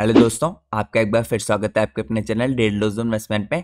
hello दोस्तों आपका एक बार फिर स्वागत है आपके अपने चैनल डेढ़ लोज इन्वेस्टमेंट पे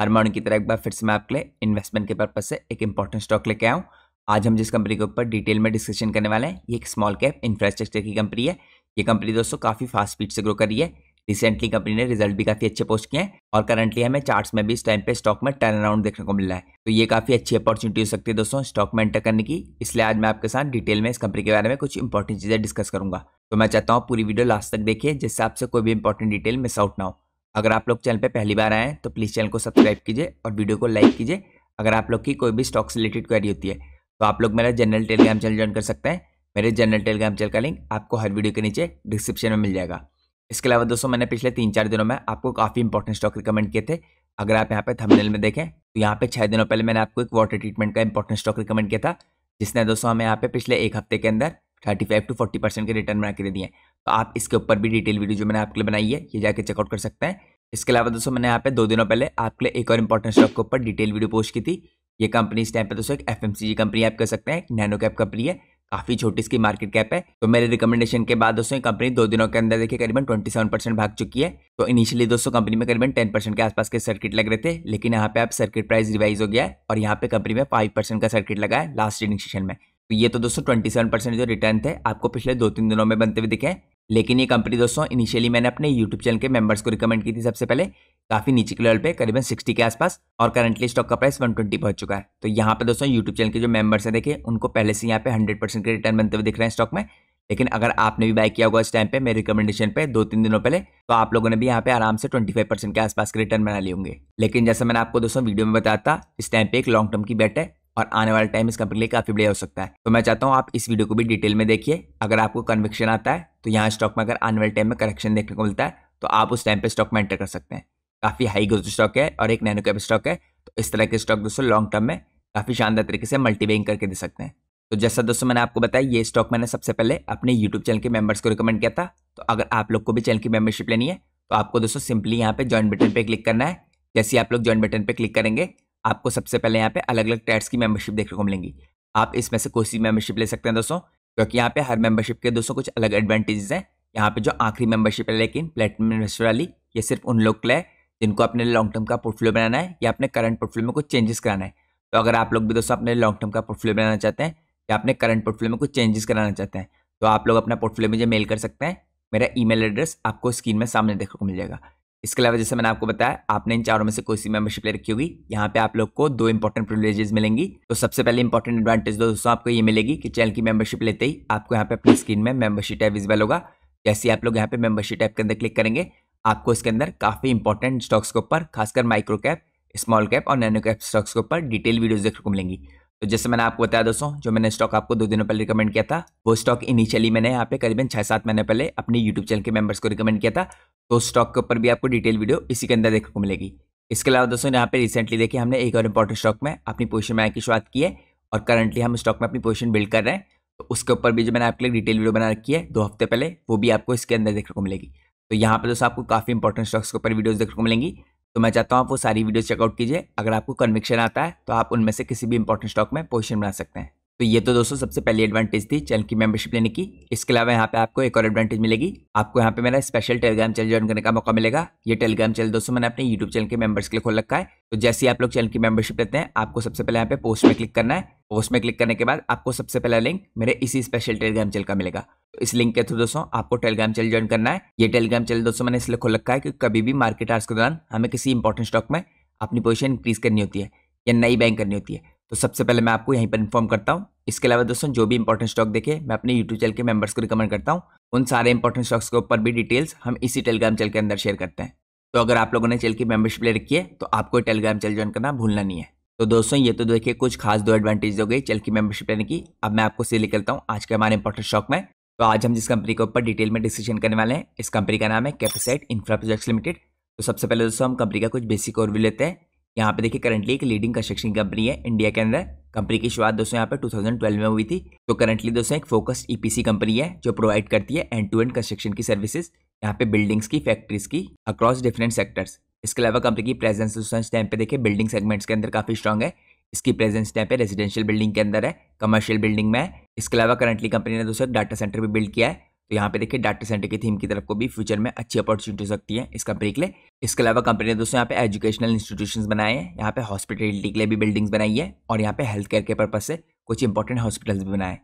हर मॉर्निंग की तरह एक बार फिर से मैं आपके लिए इन्वेस्टमेंट के पर्पज से एक इंपॉर्टेंट स्टॉक लेके आया हूँ आज हम जिस कंपनी के ऊपर डिटेल में डिस्कशन करने वाले हैं ये एक स्मॉल कैप इंफ्रास्ट्रक्चर की कंपनी है ये कंपनी दोस्तों काफ़ी फास्ट स्पीड से ग्रो कर रही है रिसेंटली कंपनी ने रिजल्ट भी काफ़ी अच्छे पोस्ट किए हैं और करंटली हमें चार्ट्स में भी इस टाइम पे स्टॉक में टर्न अराउंड देखने को मिला है तो ये काफ़ी अच्छी अपॉर्चुनिटी हो सकती है दोस्तों स्टॉक में एंटर करने की इसलिए आज मैं आपके साथ डिटेल में इस कंपनी के बारे में कुछ इंपॉर्टेंट चीज़ें डिस्कस करूंगा तो मैं चाहता हूँ पूरी वीडियो लास्ट तक देखिए जिससे आपसे कोई भी इंपॉर्टेंट डिटेल मिस आउट ना हो अगर आप लोग चैनल पर पहली बार आए तो प्लीज़ चैनल को सब्सक्राइब कीजिए और वीडियो को लाइक कीजिए अगर आप लोग की कोई भी स्टॉक से रिलेटेड क्वेरी होती है तो आप लोग मेरा जनरल टेलीग्राम चैनल ज्वाइन कर सकते हैं मेरे जनरल टेलीग्राम चैनल का लिंक आपको हर वीडियो के नीचे डिस्क्रिप्शन में मिल जाएगा इसके अलावा दोस्तों मैंने पिछले तीन चार दिनों में आपको काफ़ी इंपॉर्टेंट स्टॉक रिकमेंड किए थे अगर आप यहाँ पे थंबनेल में देखें तो यहाँ पे छः दिनों पहले मैंने आपको एक वाटर ट्रीटमेंट का इंपॉर्टेंट स्टॉक रिकमेंड किया था जिसने दोस्तों हमें यहाँ पे पिछले एक हफ्ते के अंदर thirty five to forty percent के रिटर्न बना के दे दिए तो आप इसके ऊपर भी डिटेल वीडियो जो मैंने आपके लिए बनाई है ये जाके चेकआउट कर सकते हैं इसके अलावा दोस्तों मैंने यहाँ पे दो दिनों पहले आपके लिए एक और इंपॉर्टेंट स्टॉक के ऊपर डिटेल वीडियो पोस्ट की थी ये कंपनी इस टाइम पर दोस्तों एक एफ कंपनी आप कह सकते हैं नैनो कैप कंपनी है काफी छोटी इसकी मार्केट कैप है तो मेरे रिकमेंडेशन के बाद दोस्तों कंपनी दो दिनों के अंदर देखिए करीबन सेवन परसेंट भाग चुकी है तो इनिशियली दोस्तों कंपनी में करीबन टेन परसेंट के आसपास के सर्किट लग रहे थे लेकिन यहाँ पे आप सर्किट प्राइस रिवाइज हो गया है और यहाँ पे कंपनी में फाइव परसेंट का सर्किट लगा है लास्ट ट्रेडिंग सेशन में तो ये तो दोस्तों ट्वेंटी सेवन परसेंट जो रिटर्न थे आपको पिछले दो तीन दिनों में बनते हुए दिखे लेकिन ये कंपनी दोस्तों इनिशियली मैंने अपने यूट्यूब चैनल के मेंबर्स को रिकमेंड की थी सबसे पहले काफी नीचे के लेवल पे करीबन 60 के आसपास और करंटली स्टॉक का प्राइस 120 पहुंच चुका है तो यहाँ पे दोस्तों यूट्यूब चैनल के जो मेंबर्स हैं देखिए उनको पहले से यहाँ पे 100 परसेंट के रिटर्न बनते हुए दिख रहे हैं स्टॉक में लेकिन अगर आपने भी बाय किया होगा इस टाइम पे मेरे रिकमेंडेशन पे दो तीन दिनों पहले तो आप लोगों ने भी यहाँ पे आराम से 25 परसेंट के आसपास के रिटर्न बना लिए होंगे लेकिन जैसा मैंने आपको दोस्तों वीडियो में बताया था इस टाइम पे एक लॉन्ग टर्म की बेट है और आने वाले टाइम इस कंपनी के लिए काफ़ी बढ़िया हो सकता है तो मैं चाहता हूँ आप इस वीडियो को भी डिटेल में देखिए अगर आपको कन्विक्शन आता है तो यहाँ स्टॉक में अगर आने वाले टाइम में करेक्शन देखने को मिलता है तो आप उस टाइम पर स्टॉक में एंटर कर सकते हैं काफ़ी हाई ग्रोथ स्टॉक है और एक नैनो कैप स्टॉक है तो इस तरह के स्टॉक दोस्तों लॉन्ग टर्म में काफ़ी शानदार तरीके से मल्टीबैंक करके दे सकते हैं तो जैसा दोस्तों मैंने आपको बताया ये स्टॉक मैंने सबसे पहले अपने यूट्यूब चैनल के मेंबर्स को रिकमेंड किया था तो अगर आप लोग को भी चैनल की मेंबरशिप लेनी है तो आपको दोस्तों सिंपली यहाँ पे ज्वाइन बटन पे क्लिक करना है जैसे आप लोग ज्वाइन बटन पे क्लिक करेंगे आपको सबसे पहले यहाँ पे अलग अलग टैट्स की मेंबरशिप देखने को मिलेंगी आप इसमें से कोई सी मेंबरशिप ले सकते हैं दोस्तों क्योंकि यहाँ पे हर मेंबरशिप के दोस्तों कुछ अलग एडवांटेजेस हैं यहाँ पे जो आखिरी मेंबरशिप है लेकिन प्लेटिनम वाली ये सिर्फ उन लोग के लिए जिनको अपने लॉन्ग टर्म का पोर्टफोलियो बनाना है या अपने करंट पोर्टफोलियो में कुछ चेंजेस कराना है तो अगर आप लोग भी दोस्तों अपने लॉन्ग टर्म का पोर्टफोलियो बनाना चाहते हैं या अपने करंट पोर्टफोलियो में कुछ चेंजेस कराना चाहते हैं तो आप लोग अपना पोर्टफोलियो मुझे मेल कर सकते हैं मेरा ई एड्रेस आपको स्क्रीन में सामने देखने को मिल जाएगा इसके अलावा जैसे मैंने आपको बताया आपने इन चारों में से कोई सी मेंबरशिप ले रखी होगी यहाँ पे आप लोग को दो इंपॉर्टेंट प्रिवेजेस मिलेंगी तो सबसे पहले इंपॉर्टेंट एडवांटेज दोस्तों आपको ये मिलेगी कि चैनल की मेंबरशिप लेते ही आपको यहाँ पे अपनी स्क्रीन में मेंबरशिप टैब विजिबल होगा जैसे आप लोग यहाँ पे मेंबरशिप टैब के अंदर क्लिक करेंगे आपको इसके अंदर काफ़ी इंपॉर्टेंट स्टॉक्स के ऊपर खासकर माइक्रो कैप स्मॉल कैप और नैनो कैप स्टॉक्स के ऊपर डिटेल वीडियोज देखने को मिलेंगी तो जैसे मैंने आपको बताया दोस्तों जो मैंने स्टॉक आपको दो दिनों पहले रिकमेंड किया था वो स्टॉक इनिशियली मैंने यहाँ पे करीबन छः सात महीने पहले अपने यूट्यूब चैनल के मेंबर्स को रिकमेंड किया था तो स्टॉक के ऊपर भी आपको डिटेल वीडियो इसी के अंदर देखने को मिलेगी इसके अलावा दोस्तों यहाँ पे रिसेंटली देखिए हमने एक और इंपॉर्टेंट स्टॉक में अपनी पोजिशन में की शुरुआत की है और करंटली हम स्टॉक में अपनी पोजिशन बिल्ड कर रहे हैं तो उसके ऊपर भी जो मैंने आपके लिए डिटेल वीडियो बना रखी है दो हफ्ते पहले वो भी आपको इसके अंदर देखने को मिलेगी तो यहाँ पर दोस्तों आपको काफ़ी इंपॉर्टेंट स्टॉक्स के ऊपर वीडियोज़ देखने को मिलेंगी तो मैं चाहता हूँ आप वो सारी वीडियोस चेकआउट कीजिए अगर आपको कन्विक्शन आता है तो आप उनमें से किसी भी इंपॉर्टेंट स्टॉक में पोजिशन बना सकते हैं तो ये तो दोस्तों सबसे पहली एडवांटेज थी चैनल की मेंबरशिप लेने की इसके अलावा यहाँ पे आपको एक और एडवांटेज मिलेगी आपको यहाँ पे मेरा स्पेशल टेलीग्राम चैनल ज्वाइन करने का मौका मिलेगा ये टेलीग्राम चैनल दोस्तों मैंने अपने यूट्यूब चैनल के मेंबर्स के लिए खोल रखा है तो जैसे ही आप लोग चैनल की मेंबरशिप लेते हैं आपको सबसे पहले यहाँ पे पोस्ट में क्लिक करना है पोस्ट में क्लिक करने के बाद आपको सबसे पहला लिंक मेरे इसी स्पेशल टेलीग्राम चैनल का मिलेगा तो इस लिंक के थ्रू दोस्तों आपको टेलीग्राम चैनल ज्वाइन करना है ये टेलीग्राम चैनल दोस्तों मैंने इसलिए खोल रखा है क्योंकि कभी भी मार्केट आर्स के दौरान हमें किसी इंपॉर्टेंट स्टॉक में अपनी पोजिशन इंक्रीज करनी होती है या नई बैंक करनी होती है तो सबसे पहले मैं आपको यहीं पर इन्फॉर्म करता हूँ इसके अलावा दोस्तों जो भी इंपॉर्टेंट स्टॉक देखे मैं अपने यूट्यूब चैनल के मेंबर्स को रिकमेंड करता हूँ उन सारे इंपॉर्टेंट स्टॉक्स के ऊपर भी डिटेल्स हम इसी टेलीग्राम चैनल के अंदर शेयर करते हैं तो अगर आप लोगों ने चैनल की मेंबरशिप ले रखी है तो आपको टेलीग्राम चैनल ज्वाइन करना भूलना नहीं है तो दोस्तों ये तो देखिए कुछ खास दो एडवांटेज हो गई चल की मेंबरशिप लेने की अब मैं आपको सीधे करता हूँ आज के हमारे इंपॉर्टेंट स्टॉक में तो आज हम जिस कंपनी के ऊपर डिटेल में डिसीजन करने वाले हैं इस कंपनी का नाम है कैपेसाइट इंफ्रा प्रोजेक्ट्स लिमिटेड तो सबसे पहले दोस्तों हम कंपनी का कुछ बेसिक ओवरव्यू लेते हैं यहाँ पे देखिए करंटली एक लीडिंग कंस्ट्रक्शन कंपनी है इंडिया के अंदर कंपनी की शुरुआत दोस्तों यहाँ पे 2012 में हुई थी तो करंटली दोस्तों एक फोकस्ड ईपीसी कंपनी है जो प्रोवाइड करती है एंड टू एंड कंस्ट्रक्शन की सर्विसेज यहाँ पे बिल्डिंग्स की फैक्ट्रीज की अक्रॉस डिफरेंट सेक्टर्स इसके अलावा कंपनी की प्रेजेंस दोस्तों इस टाइम पे देखिए बिल्डिंग सेगमेंट्स के अंदर काफी स्ट्रॉग है इसकी प्रेजेंस टाइम पे रेजिडेंशियल बिल्डिंग के अंदर है कमर्शियल बिल्डिंग में है इसके अलावा करंटली कंपनी ने दोस्तों डाटा सेंटर भी बिल्ड किया है तो यहाँ पे देखिए डाटा सेंटर की थीम की तरफ को भी फ्यूचर में अच्छी अपॉर्चुनिटी हो सकती है इसका ब्रेक ले इसके अलावा कंपनी ने दोस्तों यहाँ पे एजुकेशनल इंस्टीट्यूशन बनाए हैं यहाँ पे हॉस्पिटलिटी के लिए भी बिल्डिंग्स बनाई है और यहाँ पे हेल्थ केयर के पर्पज से कुछ इंपॉर्टेंट हॉस्पिटल्स भी बनाए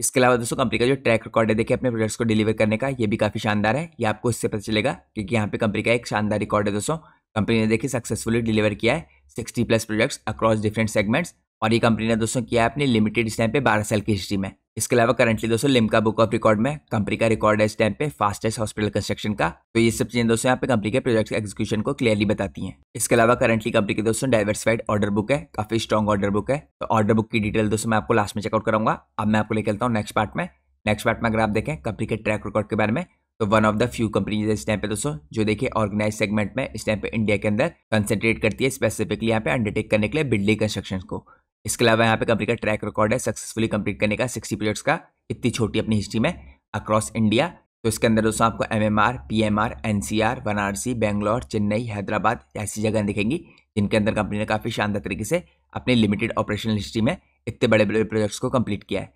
इसके अलावा दोस्तों कंपनी का जो ट्रैक रिकॉर्ड है देखिए अपने प्रोडक्ट्स को डिलीवर करने का ये भी काफ़ी शानदार है ये आपको इससे पता चलेगा क्योंकि यहाँ पे कंपनी का एक शानदार रिकॉर्ड है दोस्तों कंपनी ने देखिए सक्सेसफुली डिलीवर किया है sixty plus products across different segments और ये कंपनी ने दोस्तों किया है अपने लिमिटेड इस टाइम पे बारह साल की हिस्ट्री में इसके अलावा करंटली दोस्तों लिमका बुक ऑफ रिकॉर्ड में कंपनी का रिकॉर्ड है इस टाइम पे फास्टेस्ट हॉस्पिटल कंस्ट्रक्शन का तो ये सब चीजें दोस्तों यहाँ पे कंपनी के प्रोजेक्ट के एग्जीक्यूशन को क्लियरली बताती हैं इसके अलावा करंटली कंपनी के दोस्तों डाइवर्सिफाइड ऑर्डर बुक है काफी स्ट्रॉन्ग ऑर्डर बुक है तो ऑर्डर बुक की डिटेल दोस्तों मैं आपको लास्ट में चेकआउट करूंगा अब मैं आपको लेकर चलता हूँ नेक्स्ट पार्ट में नेक्स्ट पार्ट में अगर आप देखें कंपनी के ट्रैक रिकॉर्ड के बारे में तो one of the few companies है इस टाइम पे दोस्तों जो देखिए ऑर्गेनाइज सेगमेंट में इस टाइम पे इंडिया के अंदर कंसेंट्रेट करती है स्पेसिफिकली यहाँ पे अंडरटेक करने के लिए बिल्डिंग कंस्ट्रक्शन को इसके अलावा यहाँ पे कंपनी का ट्रैक रिकॉर्ड है सक्सेसफुली कंप्लीट करने का सिक्सटी प्रोजेक्ट्स का इतनी छोटी अपनी हिस्ट्री में अक्रॉस इंडिया तो इसके अंदर दोस्तों आपको M M R P M R N C R Varanasi Bangalore Chennai Hyderabad ऐसी जगह दिखेंगी जिनके अंदर कंपनी ने काफ़ी शानदार तरीके से अपने लिमिटेड ऑपरेशनल हिस्ट्री में इतने बड़े बड़े प्रोजेक्ट्स को कंप्लीट किया है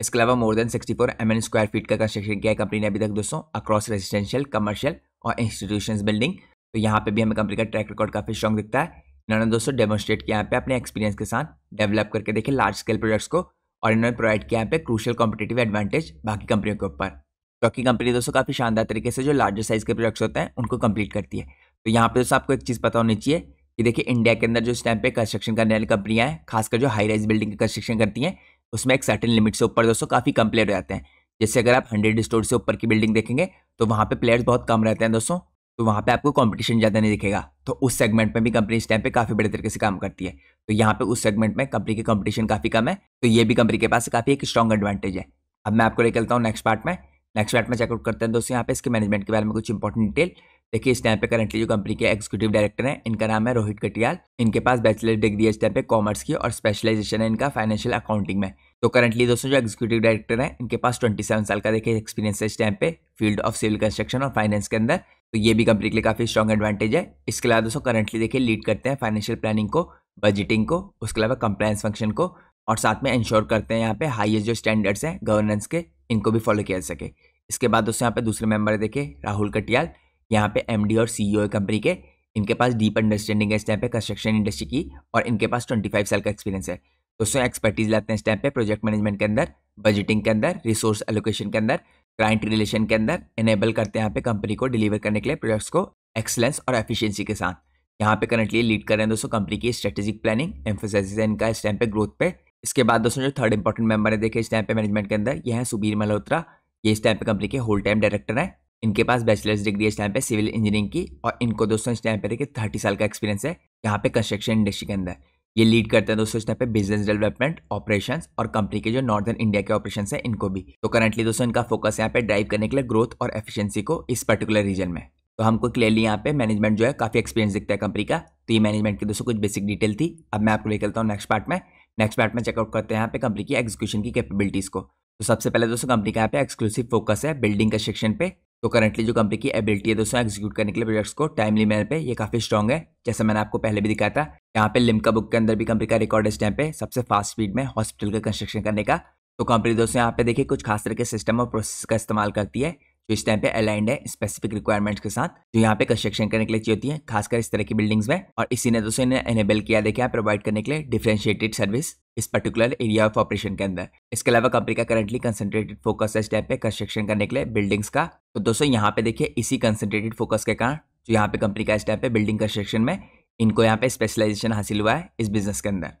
इसके अलावा more than 64 four M N square feet का कंस्ट्रक्शन किया है कंपनी ने अभी तक दोस्तों अक्रॉस रेजिडेंशियल कमर्शियल और इंस्टीट्यूशन बिल्डिंग तो यहाँ पे भी हमें कंपनी का ट्रैक रिकॉर्ड काफ़ी स्ट्रॉन्ग दिखता है इन्होंने दोस्तों डेमोस्ट्रेट किया यहाँ पे अपने एक्सपीरियंस के साथ डेवलप करके देखे लार्ज स्केल प्रोडक्ट्स को और इन्होंने प्रोवाइड किया यहाँ पे क्रूशल कॉम्पिटेटिव एडवांटेज बाकी कंपनियों के ऊपर क्योंकि कंपनी दोस्तों काफ़ी शानदार तरीके से जो लार्जर साइज के प्रोडक्ट्स होते हैं उनको कंप्लीट करती है तो यहाँ पे दोस्तों आपको एक चीज़ पता होनी चाहिए कि देखिए इंडिया के अंदर जो इस टाइम पे कंस्ट्रक्शन करने वाली कंपनियां हैं खासकर जो हाई राइज बिल्डिंग की कंस्ट्रक्शन करती हैं उसमें एक सर्टन लिमिट से ऊपर दोस्तों काफ़ी कम प्लेयर रहते हैं जैसे अगर आप हंड्रेड स्टोर से ऊपर की बिल्डिंग देखेंगे तो वहाँ पे प्लेयर्स बहुत कम रहते हैं दोस्तों तो वहाँ पे आपको कंपटीशन ज़्यादा नहीं दिखेगा तो उस सेगमेंट में भी कंपनी इस टाइम पे काफ़ी बड़े तरीके से काम करती है तो यहाँ पे उस सेगमेंट में कंपनी की कंपटीशन काफ़ी कम है तो ये भी कंपनी के पास काफ़ी एक स्ट्रॉन्ग एडवांटेज है अब मैं आपको लेकर चलता हूँ नेक्स्ट पार्ट में नेक्स्ट पार्ट में चेकआउट करते हैं दोस्तों यहाँ पे इसके मैनेजमेंट के बारे में कुछ इंपॉर्टेंट डिटेल देखिए इस टाइम पे करंटली जो कंपनी के एक्जीक्यूटिव डायरेक्टर हैं इनका नाम है रोहित कटियाल इनके पास बैचलर डिग्री इस टाइम पे कॉमर्स की और स्पेशलाइजेशन है इनका फाइनेंशियल अकाउंटिंग में तो करंटली दोस्तों जो एग्जीक्यूटिव डायरेक्टर हैं इनके पास 27 साल का देखिए एक्सपीरियंस है इस टाइम पे फील्ड ऑफ सिविल कंस्ट्रक्शन और फाइनेंस के अंदर तो ये भी कंपनी के लिए काफ़ी स्ट्रॉन्ग एडवांटेज है इसके अलावा दोस्तों करंटली देखिए लीड करते हैं फाइनेंशियल प्लानिंग को बजटिंग को उसके अलावा कंप्लायंस फंक्शन को और साथ में इंश्योर करते हैं यहाँ पे हाईएस्ट जो स्टैंडर्ड्स हैं गवर्नेंस के इनको भी फॉलो किया जा सके इसके बाद दोस्तों यहाँ पे दूसरे मेंबर देखे राहुल कटियाल यहाँ पे एमडी और सीईओ e है कंपनी के इनके पास डीप अंडरस्टैंडिंग है इस टाइम पे कंस्ट्रक्शन इंडस्ट्री की और इनके पास ट्वेंटी फाइव साल का एक्सपीरियंस है दोस्तों एक्सपर्टीज लाते हैं इस टाइम पे प्रोजेक्ट मैनेजमेंट के अंदर बजटिंग के अंदर रिसोर्स एलोकेशन के अंदर क्लाइंट रिलेशन के अंदर इनेबल करते हैं यहाँ पे कंपनी को डिलीवर करने के लिए प्रोडक्ट्स को एक्सलेंस और एफिशिएंसी के साथ यहाँ पे करंटली लीड कर रहे हैं दोस्तों कंपनी की स्ट्रेटेजिक प्लानिंग एम्फोसाइज है इनका इस टाइम पे ग्रोथ पे इसके बाद दोस्तों जो थर्ड इंपॉर्टेंट मेंबर है देखे इस टाइम पे मैनेजमेंट के अंदर यह है सुबीर मल्होत्रा ये इस टाइम पे कंपनी के होल टाइम डायरेक्टर है इनके पास बैचलर्स डिग्री इस टाइम पे सिविल इंजीनियरिंग की और इनको दोस्तों इस टाइम पे देखिए थर्टी साल का एक्सपीरियंस है यहाँ पे कंस्ट्रक्शन इंडस्ट्री के अंदर ये लीड करते हैं दोस्तों पे बिजनेस डेवलपमेंट ऑपरेशन और कंपनी के जो नॉर्दर्न इंडिया के ऑपरेशन है इनको भी तो करंटली दोस्तों इनका फोकस यहाँ पे ड्राइव करने के लिए ग्रोथ और एफिशियंसी को इस पर्टिकुलर रीजन में तो हमको क्लियरली यहाँ पे मैनेजमेंट जो है काफी एक्सपीरियंस दिखता है कंपनी का तो ये मैनेजमेंट की दोस्तों कुछ बेसिक डिटेल थी अब मैं आपको लेकर हूँ नेक्स्ट पार्ट में नेक्स्ट पार्ट में चेकआउट करते हैं यहाँ पे कंपनी की एक्जीक्यूशन की कैपेबिलिटीज को तो सबसे पहले दोस्तों कंपनी का यहाँ पे एक्सक्लूसिव फोकस है बिल्डिंग कंस्ट्रक्शन पे तो करंटली जो कंपनी की एबिलिटी है दोस्तों एग्जीक्यूट करने के लिए प्रोजेक्ट्स को टाइमली मैनर पे ये काफ़ी स्ट्रॉग है जैसा मैंने आपको पहले भी दिखाया था यहाँ पे लिमका बुक के अंदर भी कंपनी का रिकॉर्ड इस टाइम पे सबसे फास्ट स्पीड में हॉस्पिटल का कंस्ट्रक्शन करने का तो कंपनी दोस्तों यहाँ पे देखिए कुछ खास तरह के सिस्टम और प्रोसेस का इस्तेमाल करती है जो इस टाइम पे अलाइंड है स्पेसिफिक रिक्वायरमेंट्स के साथ जो यहाँ पे कंस्ट्रक्शन करने के लिए चाहिए होती है खासकर इस तरह की बिल्डिंग्स में और इसी ने दोस्तों इन्हें एनेबल किया देखा प्रोवाइड करने के लिए डिफ्रेंशिएटेड सर्विस इस पर्टिकुलर एरिया ऑफ ऑपरेशन के अंदर इसके अलावा कंपनी का करंटली कंसंट्रेटेड फोकस है इस टाइम पे कंस्ट्रक्शन करने के लिए बिल्डिंग्स का तो दोस्तों यहाँ पे देखिए इसी कंसंट्रेटेड फोकस के कारण जो यहाँ पे कंपनी का इस टाइम पे बिल्डिंग कंस्ट्रक्शन में इनको यहाँ पे स्पेशलाइजेशन हासिल हुआ है इस बिजनेस के अंदर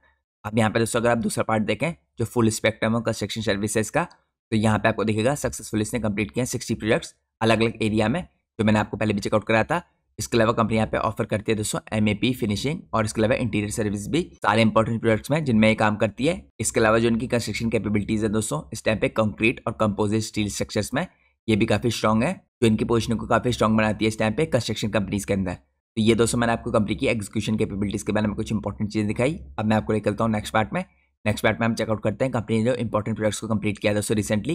अब यहाँ पे दोस्तों अगर आप दूसरा पार्ट देखें जो फुल स्पेक्ट्रम कंस्ट्रक्शन सर्विसेज का तो यहाँ पे आपको देखेगा सक्सेसफुल इसने कंप्लीट किया सिक्सटी प्रोजेक्ट्स अलग अलग एरिया में जो मैंने आपको पहले भी चेकआउट कराया था इसके अलावा कंपनी यहाँ पे ऑफर करती है दोस्तों एम फिनिशिंग और इसके अलावा इंटीरियर सर्विस भी सारे इंपॉर्टेंट प्रोडक्ट्स में जिनमें ये काम करती है इसके अलावा जो इनकी कंस्ट्रक्शन कैपेबिलिटीज है दोस्तों इस टाइम पे कंक्रीट और कंपोजिट स्टील स्ट्रक्चर्स में ये भी काफी स्ट्रॉन्ग है जो इनकी पोजिशन को काफी स्ट्रॉन्ग बनाती है इस टाइम पे कंस्ट्रक्शन कंपनीज के अंदर तो ये दोस्तों मैंने आपको कंपनी की एग्जीक्यूशन कैपेबिलिटीज के बारे में कुछ इंपॉर्टेंट चीज दिखाई अब मैं आपको लेकर हूँ नेक्स्ट पार्ट में नेक्स्ट पार्ट में हम चेकआउट करते हैं कंपनी ने जो इंपॉर्टेंट प्रोडक्ट्स को कंप्लीट किया दोस्तों रिसेंटली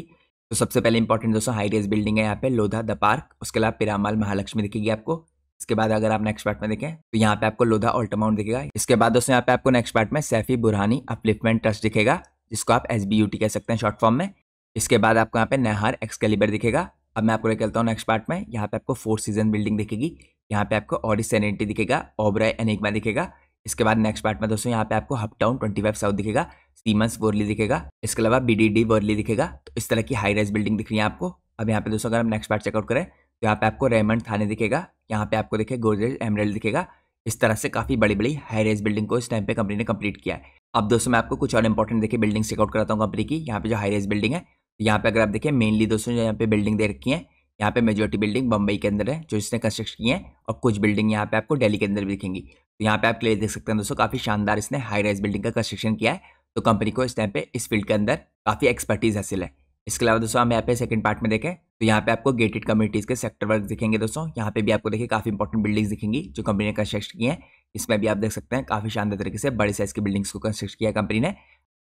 तो सबसे पहले इंपॉर्टेंट दोस्तों हाई रेज बिल्डिंग है यहाँ पे लोधा द पार्क उसके अलावा पिरामाल महालक्ष्मी दिखेगी आपको इसके बाद अगर आप नेक्स्ट पार्ट में देखें तो यहाँ पे आपको लोधा ऑल्ट अमाउंट दिखेगा इसके बाद दोस्तों यहाँ पे आपको नेक्स्ट पार्ट में सैफी बुरहानी अपलिफ्टमेंट ट्रस्ट दिखेगा जिसको आप एस कह सकते हैं शॉर्ट फॉर्म में इसके बाद आपको यहाँ पे नहार एक्सकेलिबर दिखेगा अब मैं आपको ले चलता हूँ नेक्स्ट पार्ट में यहाँ पे आपको फोर सीजन बिल्डिंग दिखेगी यहाँ पे आपको ऑडिस सैनिटी दिखेगा ओबराय एनिग्मा दिखेगा इसके बाद नेक्स्ट पार्ट में दोस्तों यहाँ पे आपको uptown twenty five south दिखेगा सीमंस वर्ली दिखेगा इसके अलावा बी डी वर्ली दिखेगा तो इस तरह की हाई राइज बिल्डिंग दिख रही है आपको अब यहाँ पे दोस्तों अगर हम नेक्स्ट पार्ट चेकआउट करें तो यहाँ पे आपको रेमंड थाने दिखेगा यहाँ पे आपको देखे गोदरेज एमरेल दिखेगा इस तरह से काफी बड़ी बड़ी हाई राइज बिल्डिंग को इस टाइम पे कंपनी ने कंप्लीट किया है अब दोस्तों मैं आपको कुछ और इंपॉर्टेंट देखिए बिल्डिंग चेकआउट कराता हूँ कंपनी की यहाँ पे जो हाई राइज बिल्डिंग है तो यहाँ पे अगर आप देखें मेनली दोस्तों यहाँ पे बिल्डिंग दे रखी है यहाँ पे मेजोरिटी बिल्डिंग बम्बई के अंदर है जो इसने कंस्ट्रक्ट की हैं और कुछ बिल्डिंग यहाँ पे आपको दिल्ली के अंदर भी दिखेंगी तो यहाँ पे आप क्लियर देख सकते हैं दोस्तों काफ़ी शानदार इसने हाई राइज बिल्डिंग का कंस्ट्रक्शन किया है तो कंपनी को इस टाइम पे इस फील्ड के अंदर काफ़ी एक्सपर्टीज हासिल है इसके अलावा दोस्तों हम यहाँ पे सेकंड पार्ट में देखें तो यहाँ पे आपको गेटेड कम्युनिटीज़ के सेक्टर वर्क दिखेंगे दोस्तों यहाँ पे भी आपको देखिए काफ़ी इंपॉर्टेंट बिल्डिंग्स दिखेंगी जो कंपनी ने कंस्ट्रक्ट की हैं इसमें भी आप देख सकते हैं काफ़ी शानदार तरीके से बड़े साइज़ की बिल्डिंग्स को कंस्ट्रक्ट किया कंपनी ने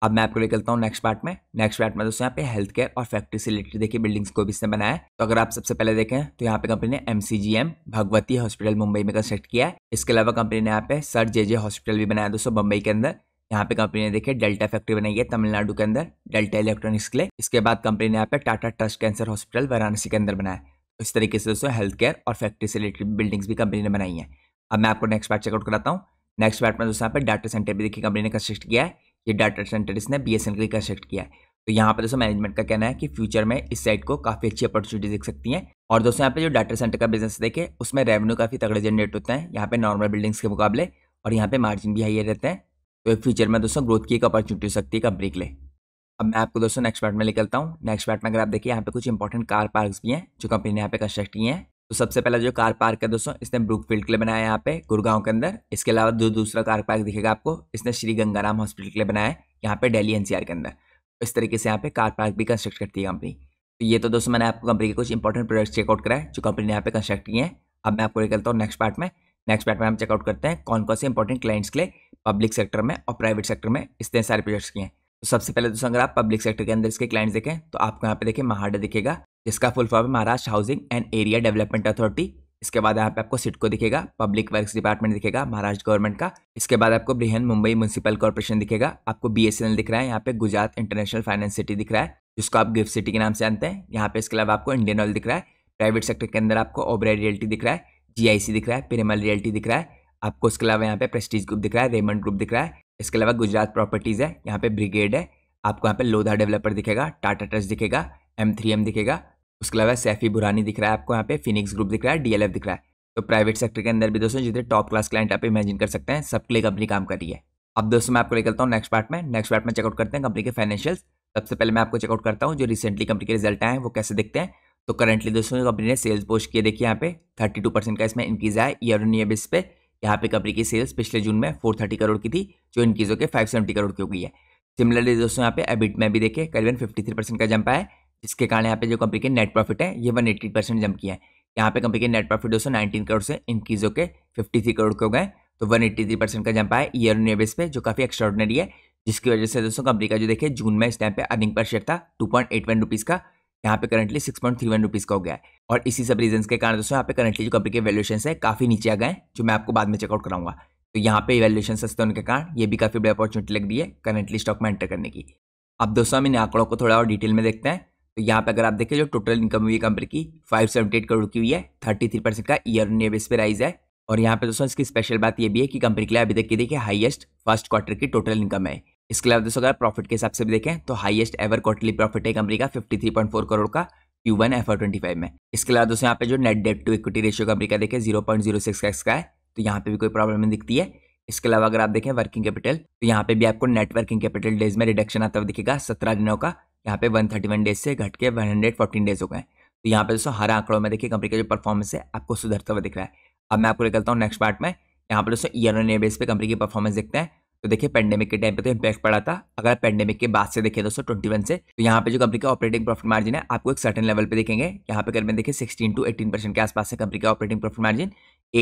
अब मैं आपको लेकर हूँ नेक्स्ट पार्ट में नेक्स्ट पार्ट में दोस्तों यहाँ पे हेल्थ केयर और फैक्ट्री से रिलेटेड देखिए बिल्डिंग्स को भी इसने बनाया है तो अगर आप सबसे पहले देखें तो यहाँ पे कंपनी ने एमसीजीएम भगवती हॉस्पिटल मुंबई में कंस्ट्रक्ट किया है इसके अलावा कंपनी ने यहाँ पे सर जे जे हॉस्पिटल भी बनाया दोस्तों बंबई के अंदर यहाँ पे कंपनी ने देखिए डेल्टा फैक्ट्री बनाई है तमिलनाडु के अंदर डेल्टा इलेक्ट्रॉनिक्स के लिए इसके बाद कंपनी ने यहाँ पे Tata trust cancer hospital Varanasi के अंदर बनाया इस तरीके से दोस्तों हेल्थ केयर और फैक्ट्री से रिलेटेड बिल्डिंग्स भी कंपनी ने बनाई है अब मैं आपको नेक्स्ट पार्ट चेकआउट कराता हूँ नेक्स्ट पार्ट में दोस्तों यहाँ पे डाटा सेंटर भी देखिए कंपनी ने कंस्ट्रक्ट किया है ये डाटा सेंटर इसने बी एस एन कंस्ट्रक्ट किया है तो यहाँ पर दोस्तों मैनेजमेंट का कहना है कि फ्यूचर में इस साइड को काफ़ी अच्छी अपॉर्चुनिटी दिख सकती हैं और दोस्तों यहाँ पे जो डाटा सेंटर का बिजनेस देखे उसमें रेवेन्यू काफ़ी तगड़े जनरेट होते हैं यहाँ पे नॉर्मल बिल्डिंग्स के मुकाबले और यहाँ पे मार्जिन भी हाइयर रहते हैं तो फ्यूचर में दोस्तों ग्रोथ की एक अपॉर्चुनिटी हो सकती है कंपनी के लिए अब मैं आपको दोस्तों नेक्स्ट पार्ट में निकलता हूँ नेक्स्ट पार्ट में अगर आप देखिए यहाँ पे कुछ इंपॉर्टेंट कार पार्क भी हैं जो कंपनी ने यहाँ पे कंस्ट्रक्ट किए हैं तो सबसे पहला जो कार पार्क है दोस्तों इसने ब्रुक फील्ड के लिए बनाया है यहाँ पे गुड़गांव के अंदर इसके अलावा जो दूसरा कार पार्क दिखेगा आपको इसने श्री गंगाराम हॉस्पिटल के लिए बनाया है यहाँ पे डेली एनसीआर के अंदर इस तरीके से यहाँ पे कार पार्क भी कंस्ट्रक्ट करती है कंपनी तो ये तो दोस्तों मैंने आपको कंपनी के कुछ इंपॉर्टेंट प्रोडक्ट्स चेकआउट कराए जो कंपनी ने यहाँ पे कंस्ट्रक्ट किए हैं अब मैं आपको निकलता हूँ नेक्स्ट पार्ट में नेक्स्ट पार्ट में हम चेकआउट करते हैं कौन कौन से इंपॉर्टेंट क्लाइंट्स के लिए पब्लिक सेक्टर में और प्राइवेट सेक्टर में इसने सारे प्रोडक्ट्स किए हैं तो सबसे पहले दोस्तों अगर आप पब्लिक सेक्टर के अंदर इसके क्लाइंट्स देखें तो आपको यहाँ पे देखें महाडा दिखेगा इसका फुल फॉर्म है Maharashtra housing and area development authority इसके बाद यहाँ पे आपको सिटको दिखेगा पब्लिक वर्क्स डिपार्टमेंट दिखेगा महाराष्ट्र गवर्नमेंट का इसके बाद आपको ब्रिहन मुंबई म्यूनसिपल कॉर्पोरेशन दिखेगा आपको बी दिख रहा है यहाँ पे गुजरात इंटरनेशनल फाइनेंस सिटी दिख रहा है जिसको आप गिफ्ट सिटी के नाम से जानते हैं यहाँ पे इसके अलावा आपको इंडियन ऑयल दिख रहा है प्राइवेट सेक्टर के अंदर आपको ओबरा रियल्टी दिख रहा है जीआईसी दिख रहा है पिरेमल रियल्टी दिख रहा है आपको इसके अलावा यहाँ पे प्रेस्टीज ग्रुप दिख रहा है रेमंड ग्रुप दिख रहा है इसके अलावा गुजरात प्रॉपर्टीज़ है यहाँ पे ब्रिगेड है आपको यहाँ पे लोधा डेवलपर दिखेगा टाटा ट्रस्ट दिखेगा एम थ्री एम दिखेगा उसके अलावा सैफी बुरानी दिख रहा है आपको यहाँ पे फिनिक्स ग्रुप दिख रहा है डीएलएफ दिख रहा है तो प्राइवेट सेक्टर के अंदर भी दोस्तों जितने टॉप क्लास क्लाइंट आप इमेजिन कर सकते हैं सबके लिए कंपनी काम कर रही है अब दोस्तों मैं आपको निकलता हूँ नेक्स्ट पार्ट में नेक्स्ट पार्ट में चेकआउट करते हैं कंपनी के फाइनेंशियल्स सबसे पहले मैं आपको चेकआउट करता हूँ जो रिसेंटली कंपनी के रिजल्ट आए हैं वो कैसे देखते हैं तो करंटली दोस्तों कंपनी ने सेल्स पोस्ट किए देखिए यहाँ पे थर्टी टू परसेंट का इसमें इंक्रीज आया ईयर ऑन ईयर बेस पे यहाँ पे कंपनी की सेल्स पिछले जून में फोर थर्टी करोड़ की थी जो इंक्रीज होकर फाइव सेवेंटी करोड़ की हो गई है सिमिलरली दोस्तों यहाँ पे एबिट में भी देखे करीबन फिफ्टी थ्री परसेंट का जंप आया जिसके कारण यहाँ पे जो कंपनी के नेट प्रॉफिट है ये वन एट्टी परसेंट जम किया है यहाँ पे कंपनी के नेट प्रॉफिट दोस्तों नाइनटीन करोड़ से इंक्रीज होकर फिफ्टी थ्री करोड़ के हो गए तो वन एट्टी थ्री परसेंट का जंप आया ईयर ऑन बेस पे जो काफ़ी एक्स्ट्रॉडनरी है जिसकी वजह से दोस्तों कंपनी का जो देखिए जून में इस टाइम पे अर्निंग पर शेयर था two point eight one rupees का यहाँ पे currently six point three one rupees का हो गया है और इसी सब रीजन के कारण दोस्तों यहाँ पे करंटली जो कंपनी के वैल्यूशन है काफ़ी नीचे आ गए जो मैं आपको बाद में चेकआउट कराऊंगा तो यहाँ पे वैल्यूशन सस्ते होने के कारण ये भी काफ़ी बड़ी अपॉर्चुनिटी लग दी है करंटली स्टॉक में एंटर करने की अब दोस्तों हम इन आंकड़ों को थोड़ा और डिटेल में देखते हैं तो यहाँ पे अगर आप देखें जो टोटल इनकम हुई कंपनी की फाइव सेवेंटी एट करोड़ की हुई है थर्टी थ्री परसेंट का ईयर ऑन ईयर बेस पे राइज है और यहाँ पे दोस्तों इसकी स्पेशल बात ये भी है कि कंपनी के लिए अभी तक की देखिए हाईएस्ट फर्स्ट क्वार्टर की टोटल इनकम है इसके अलावा दोस्तों अगर प्रॉफिट के हिसाब से भी देखें तो हाइएस्ट एवर क्वार्टरली प्रॉफिट है कंपनी का fifty three point four crore का Q one F twenty five में इसके अलावा दोस्तों यहाँ पे जो net debt to equity ratio company का देखें जीरो पॉइंट जीरो सिक्स का है तो यहाँ पे भी कोई प्रॉब्लम नहीं दिखती है इसके अलावा अगर आप देखें वर्किंग कैपिटल तो यहाँ पे भी आपको नेट वर्किंग कैपिटल डेज में रिडक्शन आता हुआ दिखेगा सत्रह दिनों का यहाँ पे 131 डेज से घट के 114 डेज हो गए तो यहाँ पे दोस्तों हर आंकड़ों में देखिए कंपनी का जो परफॉर्मेंस है आपको सुधरता हुआ दिख रहा है अब मैं आपको निकलता हूँ नेक्स्ट पार्ट में यहाँ पर दोस्तों ईयर ऑन ईयर बेस पे कंपनी की परफॉर्मेंस देखते हैं तो देखिए पेंडेमिक के टाइम पे तो इम्पैक्ट पड़ा था अगर पेंडेमिक के बाद से देखिए दोस्तों ट्वेंटी वन से तो यहाँ पे जो कंपनी का ऑपरेटिंग प्रॉफिट मार्जिन है आपको एक सर्टन लेवल पे देखेंगे यहाँ पे करीबन देखिए सिक्सटीन टू एटीन परसेंट के आसपास है कंपनी का ऑपरेटिंग प्रॉफिट मार्जिन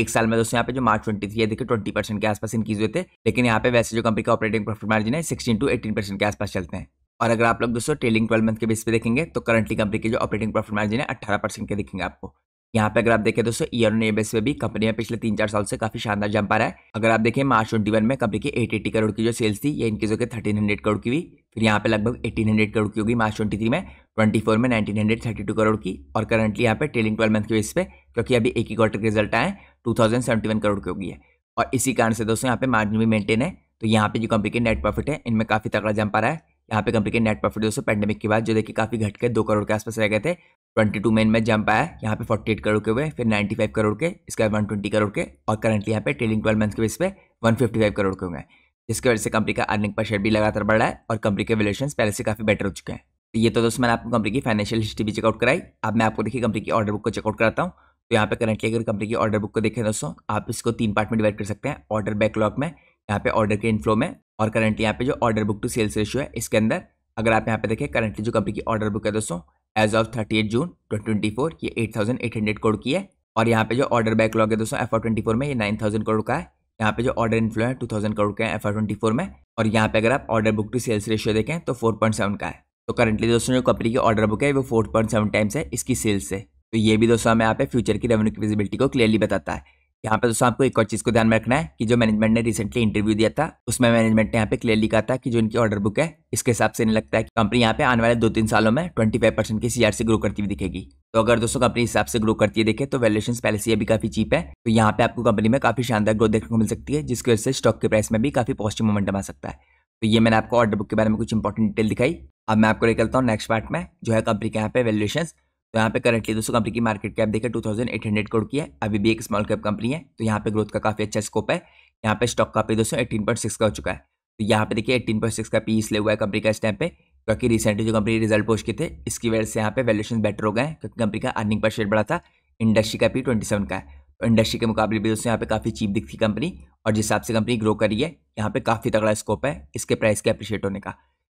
एक साल में दोस्तों यहाँ पे जो मार्च ट्वेंटी थ्री है देखिए ट्वेंटी परसेंट के आसपास इनक्रीज हुए थे लेकिन यहाँ पे वैसे जो कंपनी का ऑपरेटिंग प्रॉफिट मार्जिन है सिक्सटीन टू एटीन परसेंट के आसपास चलते हैं और अगर आप लोग दोस्तों टेलिंग ट्वेल्व मंथ के बेस पे देखेंगे तो करंटली कंपनी के जो ऑपरेटिंग प्रॉफिट मार्जिन है अट्ठारह परसेंट के दिखेंगे आपको यहाँ पे अगर आप देखें दोस्तों ईयर ऑन ईयर बेस पे भी कंपनी में पिछले तीन चार साल से काफी शानदार जंप आ रहा है अगर आप देखें मार्च ट्वेंटी वन में कंपनी की एट एटी करोड़ की जो सेल्स थी ये इनकी जो कि थर्टीन हंड्रेड करोड़ की हुई फिर यहाँ पे लगभग एटीन हंड्रेड करोड़ की होगी मार्च ट्वेंटी थ्री में ट्वेंटी फोर में nineteen hundred thirty two crore की और करंटली यहाँ पे टेलिंग ट्वेल्व मंथ के बेस पे क्योंकि अभी एक ही क्वार्टर के रिजल्ट आए two thousand seventy one crore की होगी है और इसी कारण से दोस्तों यहाँ पे मार्जिन भी मेंटेन है तो यहाँ पे जो कंपनी के नेट प्रॉफिट है इनमें काफी तगड़ा जंप आ रहा है यहाँ पे कंपनी के नेट प्रॉफिट दोस्तों पैंडेमिक के बाद जो देखिए काफी घट के दो करोड़ के आसपास रह गए थे ट्वेंटी टू मेन में जंप आया यहाँ पे फोर्टी एट करोड़ के हुए फिर नाइन्टी फाइव करोड़ के इसके बाद वन ट्वेंटी करोड़ के और करंटली यहाँ पे ट्रेलिंग ट्वेल्व मंथ के बेस पे वन फिफ्टी फाइव करोड़ के हुए जिसकी वजह से कंपनी का अर्निंग पर शेयर भी लगातार बढ़ रहा है और कंपनी के रिलेशन पहले से काफी बेटर हो चुके हैं तो ये तो दोस्तों मैंने आपको कंपनी की फाइनेंशियल हिस्ट्री भी चेकआउट कराई अब मैं आपको देखिए कंपनी की ऑर्डर बुक को चेकआउट कराता हूँ तो यहाँ पे करंटली अगर कंपनी की ऑर्डर बुक को देखें दोस्तों आप इसको तीन पार्ट में डिवाइड कर सकते हैं ऑर्डर बैकलॉग में यहाँ पे ऑर्डर के इनफ्लो में और करंटली यहाँ पे जो order book to sales ratio है इसके अंदर अगर आप यहाँ पे देखें करंटली जो कंपनी की ऑर्डर बुक है दोस्तों as of thirty eight June twenty four ये eight thousand eight hundred crore की है और यहाँ पे जो ऑर्डर बैकलॉग है दोस्तों एफ ट्वेंटी फोर में ये नाइन थाउजेंड करोड़ का है यहाँ पे जो ऑर्डर इन्फ्लो है टू थाउजेंड करोड़ का है एफ ट्वेंटी फोर में और यहाँ पे अगर आप order book to sales ratio देखें तो फोर पॉइंट सेवन का है तो करंटली दोस्तों जो कंपनी की ऑर्डर बुक है वो फोर पॉइंट सेवन टाइम्स है इसकी सेल्स से तो ये भी दोस्तों हमें यहाँ पे फ्यूचर की रेवेन्यू की विजिबिलिटी को क्लियरली बताता है यहाँ पे दोस्तों आपको एक और चीज को ध्यान में रखना है कि जो मैनेजमेंट ने रिसेंटली इंटरव्यू दिया था उसमें मैनेजमेंट ने यहाँ पे क्लियरली कहा था कि जो इनकी ऑर्डर बुक है इसके हिसाब से नहीं लगता है कि कंपनी यहाँ पे आने वाले दो तीन सालों में ट्वेंटी फाइव परसेंट की सीआरसी ग्रो करती हुई दिखेगी तो अगर दोस्तों कंपनी हिसाब से ग्रो करती है देखे तो वैल्यूशन पहले से भी काफी चीप है तो यहाँ पे आपको कंपनी में काफी शानदार ग्रोथ देखने को मिल सकती है जिसकी वजह से स्टॉक के प्राइस में भी काफी पॉजिटिव मोमेंटम आ सकता है तो ये मैंने आपको ऑर्डर बुक के बारे में कुछ इंपॉर्टेंट डिटेल दिखाई अब मैं आपको लेकर हूँ नेक्स्ट पार्ट में जो है कंपनी के यहाँ पे वैल्यूशन तो यहाँ पे करंटली दोस्तों कंपनी की मार्केट कैप एट 2800 करोड़ की है अभी भी एक स्मॉल कैप कंपनी है तो यहाँ पे ग्रोथ का काफ़ी अच्छा स्कोप है यहाँ पे स्टॉक का पे दोस्तों पॉइंट सिक्स का हो चुका है तो यहाँ पे देखिए पॉइंट सिक्स का पी e इसलिए हुआ है कंपनी का इस टाइम पे क्योंकि रिसेंटली जो कंपनी रिजल्ट पोस्ट किए थे इसकी वजह से यहाँ पे वैल्यूशन बेटर हो गए हैं क्योंकि कंपनी का अर्निंग पर शेयर बढ़ा था इंडस्ट्री का पी ट्वेंटी का है तो इंडस्ट्री के मुकाबले भी दोस्तों यहाँ पे काफ़ी चीप दिखती कंपनी और जिस हिसाब से कंपनी ग्रो करी है यहाँ पे काफ़ी तगड़ा स्कोप है इसके प्राइस के अप्रिशिएट होने का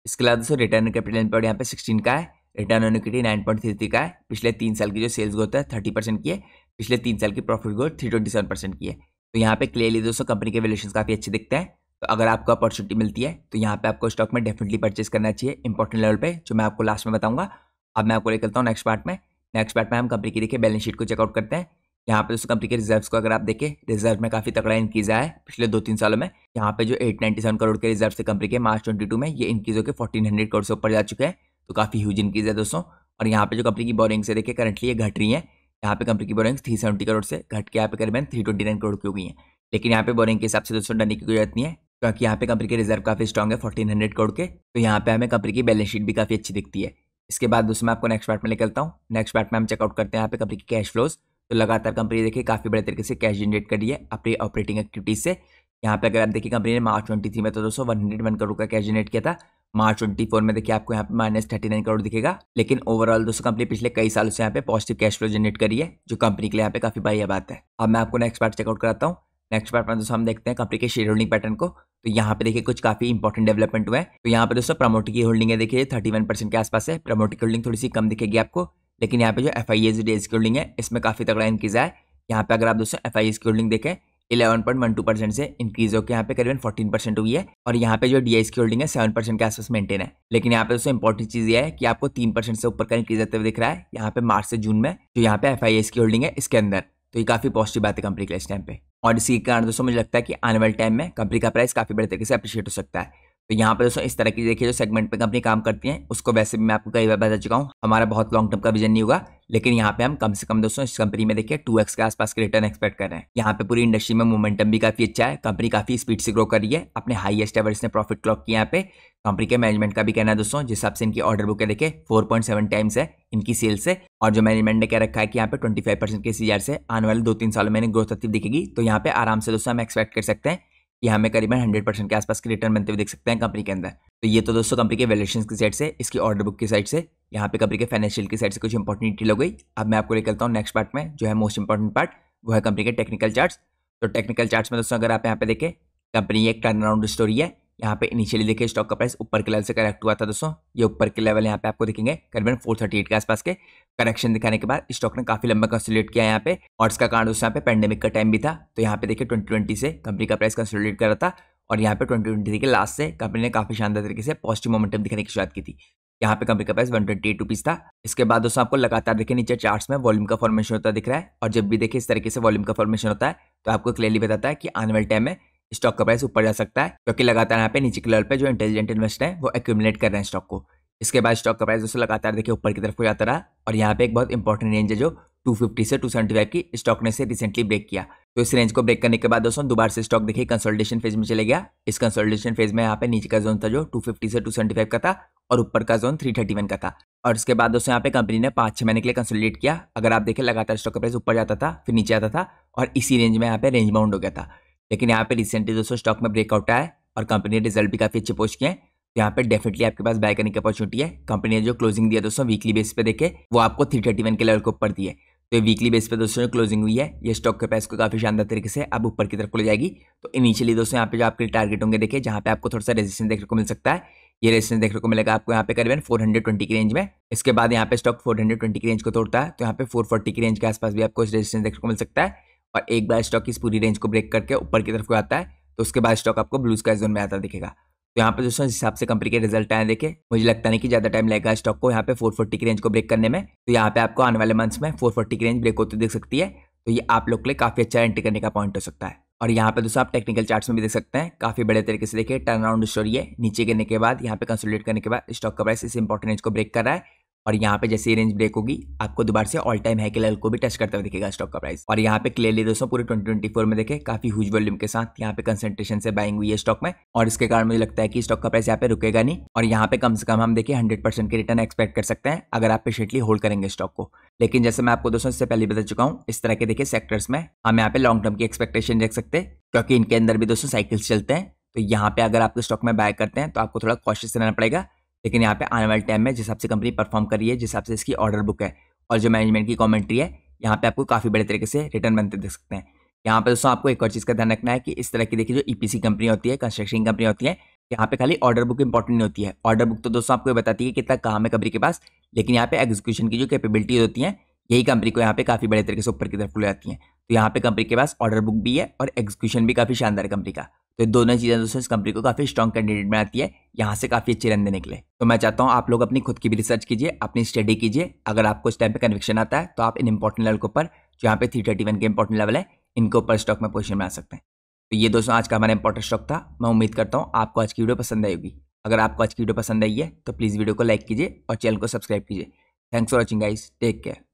इसके अलावा दोस्तों रिटर्न कैपिटल यहाँ पे सिक्सटीन का है return on equity nine point three three का है पिछले तीन साल की जो सेल्स ग्रोथ है थर्टी परसेंट की है पिछले तीन साल की profit growth three twenty seven percent की है तो यहाँ पे क्लियरली दोस्तों कंपनी के वैल्यूशन काफ़ी अच्छे दिखते हैं तो अगर आपको अपॉर्चुनिटी मिलती है तो यहाँ पे आपको स्टॉक में डेफिनेटली परचेस करना चाहिए इंपॉर्टेंट लेवल पे जो मैं आपको लास्ट में बताऊंगा अब मैं आपको लेकर चलता हूँ नेक्स्ट पार्ट में नेक्स्ट पार्ट में हम कंपनी की देखिए बैलेंस शीट को चेकआउट करते हैं यहाँ पे दोस्तों कंपनी के रिजर्व्स को अगर आप देखें रिजर्व में काफी तगड़ा इंक्रीज आया है पिछले दो तीन सालों में यहाँ पे जो एट नाइन्टी सेवन करोड़ के रिजर्व से कंपनी के मार्च ट्वेंटी टू में ये इंक्रीज होकर फोर्टीन हंड्रेड करोड़ से ऊपर जा चुके हैं तो काफ़ी ह्यूज इंक्रीज है दोस्तों और यहाँ पे जो कंपनी की बोरिंग्स है देखिए करंटली ये घट रही है यहाँ पे कंपनी की बोरिंग थ्री सेवेंटी करोड़ से घट के यहाँ पे करीबन थ्री ट्वेंटी नाइन करोड़ की हो गई है लेकिन यहाँ पे बोरिंग के हिसाब से दोस्तों डरने की कोई जरूरत नहीं है क्योंकि यहाँ पे कंपनी के रिजर्व काफ़ी स्ट्रॉग है फोर्टीन हंड्रेड करोड़ के तो यहाँ पे हमें कंपनी की बैलेंस शीट भी काफ़ी अच्छी दिखती है इसके बाद दोस्तों मैं आपको नेक्स्ट पार्ट में निकलता हूँ नेक्स्ट पार्ट में हम चेकआउट करते हैं यहाँ पे कंपनी की कैश फ्लोज तो लगातार कंपनी देखिए काफ़ी बड़े तरीके से कैश जनरेट कर रही है अपनी ऑपरेटिंग एक्टिविटीज से यहाँ पे अगर आप देखिए कंपनी ने मार्च ट्वेंटी थी में तो दोस्तों वन हंड्रेड वन करोड़ का कैश जनरेट किया था मार्च ट्वेंटी फोर में देखिए आपको यहाँ पे माइनस थर्टी नाइन करोड़ दिखेगा लेकिन ओवरऑल दोस्तों कंपनी पिछले कई सालों से यहाँ पे पॉजिटिव कैश फ्लो जनरेट करी है जो कंपनी के लिए यहाँ पे काफी बढ़िया बात है अब मैं आपको नेक्स्ट पार्ट चेकआउट कराता हूँ नेक्स्ट पार्ट में दोस्तों हम देखते हैं कंपनी के शेयर होल्डिंग पैटर्न को तो यहाँ पे देखिए कुछ काफी इंपॉर्टेंट डेवलपमेंट हुए तो यहाँ पे दोस्तों प्रमोटर की होल्डिंग है देखिए थर्टी वन परसेंट के आसपास है प्रमोटर की होल्डिंग थोड़ी सी कम दिखेगी आपको लेकिन यहाँ पे जो एफ आई एस डेज की होल्डिंग है इसमें काफी तगड़ा इंक्रीज है यहाँ पे अगर आप दोस्तों एफ आई एस की होल्डिंग देखें 11.12 परसेंट से इंक्रीज होकर यहाँ पे करीबन 14 परसेंट हुई है और यहाँ पे जो डी की होल्डिंग है 7 परसेंट के आसपास मेंटेन है लेकिन यहाँ पे दोस्तों इंपॉर्टेंट चीज ये है कि आपको 3 परसेंट से ऊपर का इंक्रीज होते हुए दिख रहा है यहाँ पे मार्च से जून में जो यहाँ पे एफ की होल्डिंग है इसके अंदर तो ये काफी पॉजिटिव बात है कंपनी के लिए इस टाइम पे और इसी कारण दोस्तों मुझे लगता है कि आने वाले टाइम में कंपनी का प्राइस काफी बड़े तरीके से अप्रिशिएट हो सकता है तो यहाँ पर दोस्तों इस तरह की देखिए जो सेगमेंट पे कंपनी काम करती है उसको वैसे भी मैं आपको कई बार बता चुका हूँ हमारा बहुत लॉन्ग टर्म का विजन नहीं होगा लेकिन यहाँ पे हम कम से कम दोस्तों इस कंपनी में देखिए टू एक्स के आसपास के रिटर्न एक्सपेक्ट कर रहे हैं यहाँ पे पूरी इंडस्ट्री में मोमेंटम भी काफी अच्छा है कंपनी काफी स्पीड से ग्रो कर रही है अपने हाईएस्ट एवर इसने प्रॉफिट क्लॉक किया यहाँ पे कंपनी के मैनेजमेंट का भी कहना है दोस्तों जिस हिसाब से इनकी ऑर्डर बुक है देखिए 4.7 टाइम्स है इनकी सेल से और जो मैनेजमेंट ने कह रखा है कि यहाँ पे ट्वेंटी परसेंट के सीआर से आने वाले दो तीन सालों में ग्रोथ एक्टिव दिखेगी तो यहाँ पे आराम से दोस्तों हम एक्सपेक्ट कर सकते हैं कि हमें करीबन हंड्रेड परसेंट के आसपास के रिटर्न बनते हुए देख सकते हैं कंपनी के अंदर तो ये तो दोस्तों कंपनी के वैल्यूशन की साइड से इसकी ऑर्डर बुक की साइड से यहाँ पे कंपनी के फाइनेंशियल की साइड से कुछ इंपॉर्टेंट डिटेल हो गई अब मैं आपको लेकर हूँ नेक्स्ट पार्ट में जो है मोस्ट इंपॉर्टेंट पार्ट वो है कंपनी के टेक्निकल चार्ट तो टेक्निकल चार्ट में दोस्तों अगर आप यहाँ पे देखें कंपनी एक टर्न अराउंड स्टोरी है यहाँ पे इनिशियली देखिए स्टॉक का प्राइस ऊपर के लेवल से करेक्ट हुआ था दोस्तों ये ऊपर के लेवल यहाँ पे आपको देखेंगे करीबन 438 के आसपास के करेक्शन दिखाने के बाद स्टॉक ने काफी लंबा कंसोलिडेट किया यहाँ पे और इसका कारण दोस्तों यहाँ पे पेंडेमिक का टाइम भी था तो यहाँ पे देखिए ट्वेंटी से कंपनी का प्राइस कंसोलिडेट करा था और यहाँ पे ट्वेंटी के लास्ट से कंपनी ने काफी शानदार तरीके से पॉजिटिव मोमेंटम दिखाने की शुरुआत की थी यहाँ पे कंपनी का प्राइस वन ट्वेंटी एट था इसके बाद दोस्तों आपको लगातार देखिए नीचे चार्ट में वॉल्यूम का फॉर्मेशन होता दिख रहा है और जब भी देखिए इस तरीके से वॉल्यूम का फॉर्मेशन होता है तो आपको क्लियरली बताता है कि आने वाले टाइम में स्टॉक का प्राइस ऊपर जा सकता है क्योंकि लगातार यहाँ पे नीचे के पे जो इंटेलिजेंट इन्वेस्टर है वो एक्यूमुलेट कर रहे हैं स्टॉक को इसके बाद स्टॉक का प्राइस दोस्तों लगातार देखिए ऊपर की तरफ को जाता रहा और यहाँ पे एक बहुत इंपॉर्टेंट रेंज है जो 250 से 275 की स्टॉक ने से रिसेंटली ब्रेक किया तो इस रेंज को ब्रेक करने के बाद दोस्तों दोबारा से स्टॉक देखिए कंसोलिडेशन फेज में चले गया इस कंसल्टेशन फेज में यहाँ पे नीचे का जोन था जो टू से टू का था और ऊपर का जोन थ्री का था और इसके बाद दोस्तों यहाँ पे कंपनी ने पांच छह महीने के लिए कंसोलिडेट किया अगर आप देखें लगातार स्टॉक का प्राइस ऊपर जाता था फिर नीचे आता था और इसी रेंज में यहाँ पे रेंज बाउंड हो गया था लेकिन यहाँ पे रिसेंटली दोस्तों स्टॉक में ब्रेकआउट आया और कंपनी ने रिजल्ट भी काफ़ी अच्छे पोस्ट किए हैं तो यहाँ पे डेफिनेटली आपके पास बाय करने की अपॉर्चुनिटी है कंपनी ने जो क्लोजिंग दिया दोस्तों वीकली बेस पे देखे वो आपको थ्री थर्टी वन के लेवल को ऊपर दिए तो ये वीकली बेस पे दोस्तों क्लोजिंग हुई है ये स्टॉक के प्राइस को काफी शानदार तरीके से अब ऊपर की तरफ खुल जाएगी तो इनिशियली दोस्तों यहाँ पे जो आपके टारगेट होंगे देखे जहाँ पे आपको थोड़ा सा रेजिस्टेंस देखने को मिल सकता है ये रेजिस्टेंस देखने को मिलेगा आपको यहाँ पे करीबन ट्वेंटी की रेंज में इसके बाद यहाँ पे स्टॉक फोर ट्वेंटी की रेंज को तोड़ता है तो यहाँ पे फोर्टी की रेंज के आसपास भी आपको रेजिस्टेंस देखने को मिल सकता है और एक बार स्टॉक इस पूरी रेंज को ब्रेक करके ऊपर की तरफ को आता है तो उसके बाद स्टॉक आपको ब्लू स्काई जोन में आता दिखेगा तो यहाँ पर दोस्तों हिसाब से कंपनी के रिजल्ट आए देखे मुझे लगता नहीं कि ज्यादा टाइम लगेगा स्टॉक को यहाँ पे 440 की रेंज को ब्रेक करने में तो यहाँ पे आपको आने वाले मंथ्स में 440 की रेंज ब्रेक होती दिख सकती है तो ये आप लोग के लिए काफी अच्छा एंट्री करने का पॉइंट हो सकता है और यहाँ पे दोस्तों आप टेक्निकल चार्ट्स में भी देख सकते हैं काफी बड़े तरीके से देखिए टर्न अराउंड स्टोरी है नीचे गिरने के बाद यहाँ पे कंसोलिडेट करने के बाद स्टॉक का प्राइस इस इंपॉर्टेंट रेंज को ब्रेक कर रहा है और यहाँ पे जैसे रेंज ब्रेक होगी आपको दोबारा से ऑल टाइम हाई के लेवल को भी टच करता हुआ दिखेगा स्टॉक का प्राइस और यहाँ पे क्लियरली दोस्तों पूरे 2024 में देखे काफी हुज वॉल्यूम के साथ यहाँ पे कंसेंट्रेशन से बाइंग हुई है स्टॉक में और इसके कारण मुझे लगता है कि स्टॉक का प्राइस यहाँ पे रुकेगा नहीं और यहाँ पे कम से कम हम देखिए हंड्रेड परसेंट के रिटर्न एक्सपेक्ट कर सकते हैं अगर आप पेशेंटली होल्ड करेंगे स्टॉक को लेकिन जैसे मैं आपको दोस्तों इससे पहले बता चुका हूँ इस तरह के देखिए सेक्टर्स में हम यहाँ पे लॉन्ग टर्म की एक्सपेक्टेशन देख सकते हैं क्योंकि इनके अंदर भी दोस्तों साइकिल्स चलते हैं तो यहाँ पे अगर आपके स्टॉक में बाय करते हैं तो आपको थोड़ा कॉशियस रहना पड़ेगा लेकिन यहाँ पे आने वाले टाइम में जिस हिसाब से कंपनी परफॉर्म कर रही है जिस हिसाब से इसकी ऑर्डर बुक है और जो मैनेजमेंट की कॉमेंट्री है यहाँ पे आपको काफ़ी बड़े तरीके से रिटर्न बनते देख सकते हैं यहाँ पे दोस्तों आपको एक और चीज़ का ध्यान रखना है कि इस तरह की देखिए जो ईपीसी e कंपनी होती है कंस्ट्रक्शन कंपनी होती है यहाँ पे खाली ऑर्डर बुक इंपॉर्टेंट नहीं होती है ऑर्डर बुक तो दोस्तों आपको बताती है कितना काम है कंपनी के पास लेकिन यहाँ पे एग्जीक्यूशन की जो कैपेबिलिटीज होती हैं यही कंपनी को यहाँ पे काफ़ी बड़े तरीके से ऊपर की तरफ ले जाती है तो यहाँ पे कंपनी के पास ऑर्डर बुक भी है और एग्जीक्यूशन भी काफ़ी शानदार है कंपनी का तो दोनों चीज़ें दोस्तों इस कंपनी को काफ़ी स्ट्रॉन्ग कैंडिडेट में आती है यहाँ से काफ़ी अच्छे रन निकले तो मैं चाहता हूँ आप लोग अपनी खुद की भी रिसर्च कीजिए अपनी स्टडी कीजिए अगर आपको इस टाइम पर कन्विक्शन आता है तो आप इन इंपॉर्टेंट लेवल के ऊपर जो यहाँ पे थ्री थर्टी वन के इंपॉर्टेंट लेवल है इनके ऊपर स्टॉक में पोजिशन में आ सकते हैं तो ये दोस्तों आज का हमारा इंपॉर्टेंट स्टॉक था मैं उम्मीद करता हूँ आपको आज की वीडियो पसंद आई होगी अगर आपको आज की वीडियो पसंद आई है तो प्लीज़ वीडियो को लाइक कीजिए और चैनल को सब्सक्राइब कीजिए thanks for watching guys take care